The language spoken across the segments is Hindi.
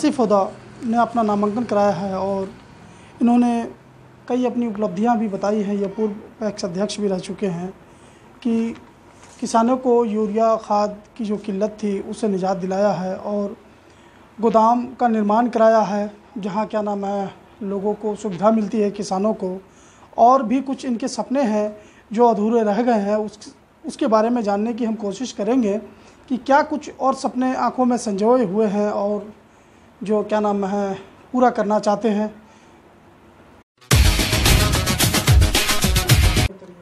सिफोदा ने अपना नामांकन कराया है और इन्होंने कई अपनी उपलब्धियां भी बताई हैं या पूर्व पैक्स अध्यक्ष भी रह चुके हैं कि किसानों को यूरिया खाद की जो किल्लत थी उससे निजात दिलाया है और गोदाम का निर्माण कराया है जहाँ क्या नाम है लोगों को सुविधा मिलती है किसानों को और भी कुछ इनके सपने हैं जो अधूरे रह गए हैं उस उसके बारे में जानने की हम कोशिश करेंगे कि क्या कुछ और सपने आंखों में संजोए हुए हैं और जो क्या नाम है पूरा करना चाहते हैं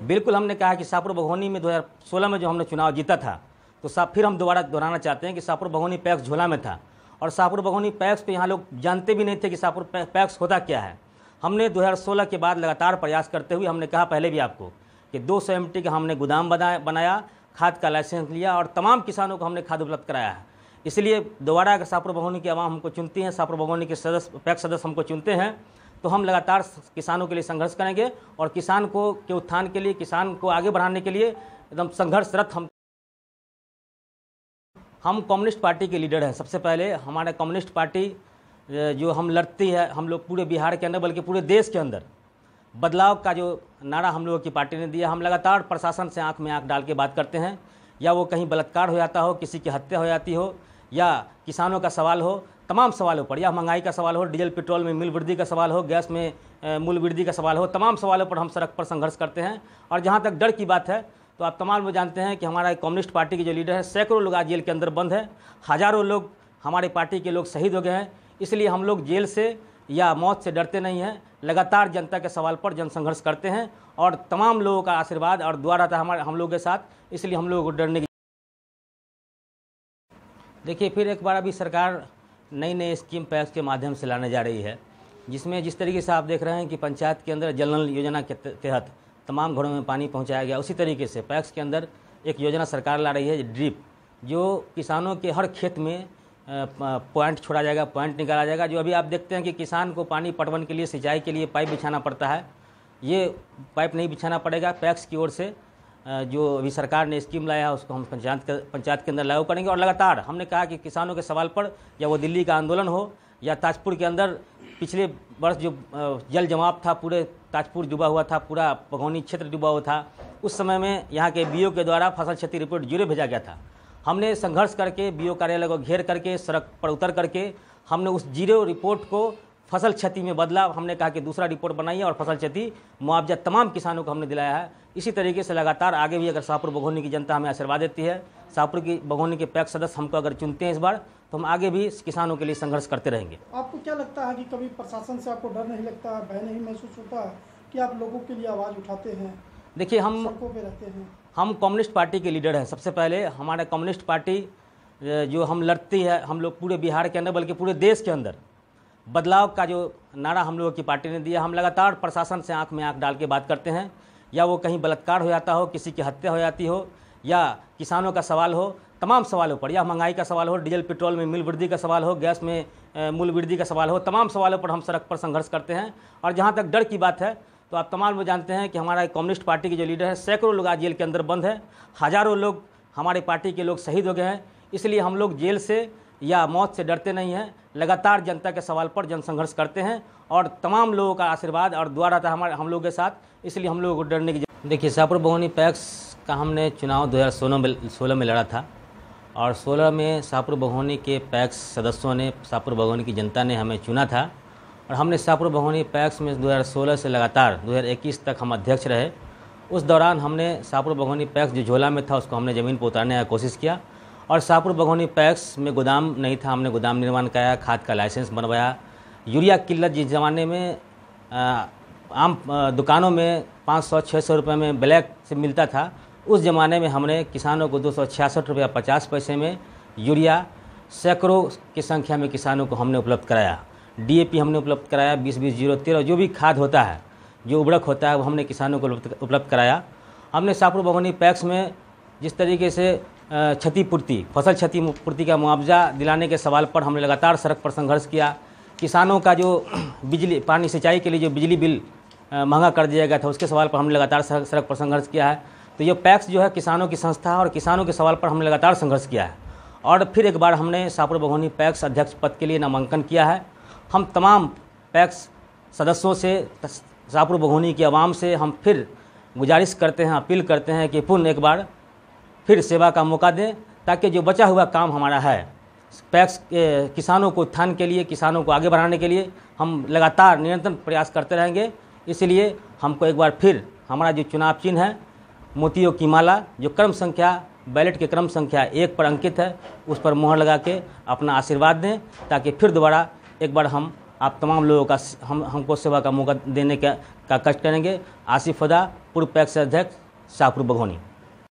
बिल्कुल हमने कहा कि सापुर बघोनी में 2016 में जो हमने चुनाव जीता था तो साफ फिर हम दोबारा दोहराना चाहते हैं कि सापुर बघोनी पैक्स झोला में था और सापुर बघोनी पैक्स पे यहाँ लोग जानते भी नहीं थे कि सापुर पैक्स होता क्या है हमने 2016 के बाद लगातार प्रयास करते हुए हमने कहा पहले भी आपको कि दो सौ एम का हमने गोदाम बनाया खाद का लाइसेंस लिया और तमाम किसानों को हमने खाद उपलब्ध कराया है इसलिए दोबारा अगर सापुर भगवानी की आवाम हमको चुनती हैं सापुर भगवानी के सदस्य पैक्स सदस्य हमको चुनते हैं तो हम लगातार किसानों के लिए संघर्ष करेंगे और किसान को के उत्थान के लिए किसान को आगे बढ़ाने के लिए एकदम संघर्षरत हम हम कम्युनिस्ट पार्टी के लीडर हैं सबसे पहले हमारे कम्युनिस्ट पार्टी जो हम लड़ती है हम लोग पूरे बिहार के अंदर बल्कि पूरे देश के अंदर बदलाव का जो नारा हम लोगों की पार्टी ने दिया हम लगातार प्रशासन से आंख में आंख डाल के बात करते हैं या वो कहीं बलात्कार हो जाता हो किसी की हत्या हो जाती हो या किसानों का सवाल हो तमाम सवालों पर या महंगाई का सवाल हो डीजल पेट्रोल में मूल्य वृद्धि का सवाल हो गैस में मूल्य वृद्धि का सवाल हो तमाम सवालों पर हम सड़क पर संघर्ष करते हैं और जहाँ तक डर की बात है तो आप तमाम लोग जानते हैं कि हमारा कम्युनिस्ट पार्टी के जो लीडर है सैकड़ों लोग आज जेल के अंदर बंद हैं हज़ारों लोग हमारे पार्टी के लोग शहीद हो गए हैं इसलिए हम लोग जेल से या मौत से डरते नहीं हैं लगातार जनता के सवाल पर जनसंघर्ष करते हैं और तमाम लोगों का आशीर्वाद और दुआ रहता है तो हमारे हम लोगों के साथ इसलिए हम लोगों को डरने देखिए फिर एक बार अभी सरकार नई नई स्कीम पैक्स के माध्यम से लाने जा रही है जिसमें जिस तरीके से आप देख रहे हैं कि पंचायत के अंदर जल नल योजना के तहत तमाम घरों में पानी पहुंचाया गया उसी तरीके से पैक्स के अंदर एक योजना सरकार ला रही है ड्रिप जो किसानों के हर खेत में पॉइंट छोड़ा जाएगा पॉइंट निकाला जाएगा जो अभी आप देखते हैं कि किसान को पानी पटवन के लिए सिंचाई के लिए पाइप बिछाना पड़ता है ये पाइप नहीं बिछाना पड़ेगा पैक्स की ओर से जो अभी सरकार ने स्कीम लाया है उसको हम पंचायत के पंचायत के अंदर लागू करेंगे और लगातार हमने कहा कि किसानों के सवाल पर या वो दिल्ली का आंदोलन हो या ताजपुर के अंदर पिछले वर्ष जो जल जमाव था पूरे ताजपुर डूबा हुआ था पूरा पगौनी क्षेत्र डूबा हुआ था उस समय में यहाँ के बी के द्वारा फसल क्षति रिपोर्ट जीरो भेजा गया था हमने संघर्ष करके बी कार्यालय को घेर करके सड़क पर उतर करके हमने उस जीरो रिपोर्ट को फसल क्षति में बदलाव हमने कहा कि दूसरा रिपोर्ट बनाइए और फसल क्षति मुआवजा तमाम किसानों को हमने दिलाया है इसी तरीके से लगातार आगे भी अगर शाहपुर बघोनी की जनता हमें आशीर्वाद देती है शाहपुर की बघोनी के पैक सदस्य हमको अगर चुनते हैं इस बार तो हम आगे भी किसानों के लिए संघर्ष करते रहेंगे आपको क्या लगता है कि कभी प्रशासन से आपको डर नहीं लगता भय नहीं महसूस होता है कि आप लोगों के लिए आवाज़ उठाते हैं देखिए हम रहते हैं हम कम्युनिस्ट पार्टी के लीडर हैं सबसे पहले हमारा कम्युनिस्ट पार्टी जो हम लड़ती है हम लोग पूरे बिहार के अंदर बल्कि पूरे देश के अंदर बदलाव का जो नारा हम लोगों की पार्टी ने दिया हम लगातार प्रशासन से आंख में आंख डाल के बात करते हैं या वो कहीं बलात्कार हो जाता हो किसी की हत्या हो जाती हो या किसानों का सवाल हो तमाम सवालों पर या महंगाई का सवाल हो डीजल पेट्रोल में मिल वृद्धि का सवाल हो गैस में मूल वृद्धि का सवाल हो तमाम सवालों पर हम सड़क पर संघर्ष करते हैं और जहाँ तक डर की बात है तो आप तमाम लोग जानते हैं कि हमारा कम्युनिस्ट पार्टी के जो लीडर है सैकड़ों लोग आज जेल के अंदर बंद हैं हज़ारों लोग हमारे पार्टी के लोग शहीद हो गए हैं इसलिए हम लोग जेल से या मौत से डरते नहीं हैं लगातार जनता के सवाल पर जनसंघर्ष करते हैं और तमाम लोगों का आशीर्वाद और दुआ रहता है हमारे हम लोगों के साथ इसलिए हम लोगों को डरने की देखिए सापुर बहुनी पैक्स का हमने चुनाव सोलह में सोलह में लड़ा था और 16 में सापुर बहुनी के पैक्स सदस्यों ने सापुर बहुनी की जनता ने हमें चुना था और हमने सापुर बहुनी पैक्स में 2016 से लगातार 2021 तक हम अध्यक्ष रहे उस दौरान हमने सापुर बहुनी पैक्स जो झोला में था उसको हमने ज़मीन पर उतारने का कोशिश किया और शाहपुर बघौनी पैक्स में गोदाम नहीं था हमने गोदाम निर्माण कराया खाद का लाइसेंस बनवाया यूरिया किल्लत जिस ज़माने में आम दुकानों में पाँच सौ छः सौ रुपये में ब्लैक से मिलता था उस ज़माने में हमने किसानों को दो सौ छियासठ रुपया पचास पैसे में यूरिया सैकड़ों की संख्या में किसानों को हमने उपलब्ध कराया डीएपी हमने उपलब्ध कराया बीस बीस जीरो तेरह जो भी खाद होता है जो उबड़क होता है वो हमने किसानों को उपलब्ध कराया हमने सापुर बगौनी पैक्स में जिस तरीके से क्षतिपूर्ति फसल क्षतिपूर्ति का मुआवजा दिलाने के सवाल पर हमने लगातार सड़क पर संघर्ष किया किसानों का जो बिजली पानी सिंचाई के लिए जो बिजली बिल महंगा कर दिया गया था उसके सवाल पर हमने लगातार सड़क पर संघर्ष किया है तो ये पैक्स जो है किसानों की संस्था और किसानों के सवाल पर हमने लगातार संघर्ष किया है और फिर एक बार हमने सापुर बघोनी पैक्स अध्यक्ष पद के लिए नामांकन किया है हम तमाम पैक्स सदस्यों से सापुर बघोनी की आवाम से हम फिर गुजारिश करते हैं अपील करते हैं कि पुनः एक बार फिर सेवा का मौका दें ताकि जो बचा हुआ काम हमारा है पैक्स के किसानों को उत्थान के लिए किसानों को आगे बढ़ाने के लिए हम लगातार निरंतर प्रयास करते रहेंगे इसलिए हमको एक बार फिर हमारा जो चुनाव चिन्ह है मोतियों की माला जो क्रम संख्या बैलेट के क्रम संख्या एक पर अंकित है उस पर मोहर लगा के अपना आशीर्वाद दें ताकि फिर दोबारा एक बार हम आप तमाम लोगों का हम हमको सेवा का मौका देने का, का कष्ट करेंगे आसिफ फदा पूर्व पैक्स अध्यक्ष शाहपुर बघोनी